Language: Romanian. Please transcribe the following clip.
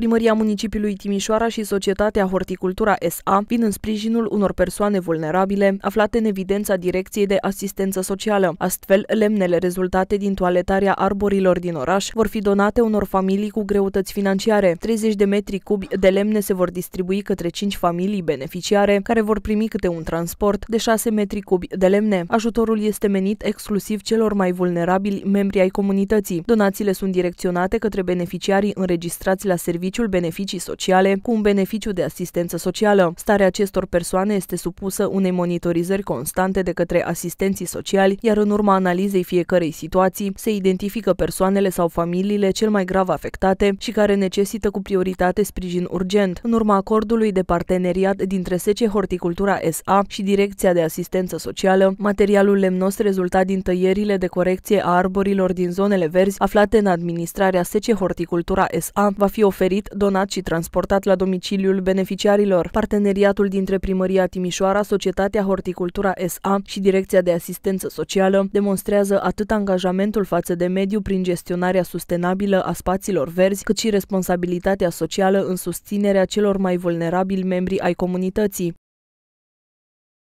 Primăria Municipiului Timișoara și Societatea Horticultura SA vin în sprijinul unor persoane vulnerabile aflate în evidența Direcției de Asistență Socială. Astfel, lemnele rezultate din toaletarea arborilor din oraș vor fi donate unor familii cu greutăți financiare. 30 de metri cubi de lemne se vor distribui către 5 familii beneficiare, care vor primi câte un transport de 6 metri cubi de lemne. Ajutorul este menit exclusiv celor mai vulnerabili membri ai comunității. Donațiile sunt direcționate către beneficiarii înregistrați la serviciu serviciul beneficii sociale cu un beneficiu de asistență socială. Starea acestor persoane este supusă unei monitorizări constante de către asistenții sociali, iar în urma analizei fiecărei situații se identifică persoanele sau familiile cel mai grav afectate și care necesită cu prioritate sprijin urgent. În urma acordului de parteneriat dintre SECE Horticultura SA și Direcția de Asistență Socială, materialul lemnos rezultat din tăierile de corecție a arborilor din zonele verzi aflate în administrarea SECE Horticultura SA va fi oferit oferit, donat și transportat la domiciliul beneficiarilor. Parteneriatul dintre Primăria Timișoara, Societatea Horticultura SA și Direcția de Asistență Socială demonstrează atât angajamentul față de mediu prin gestionarea sustenabilă a spațiilor verzi, cât și responsabilitatea socială în susținerea celor mai vulnerabili membri ai comunității.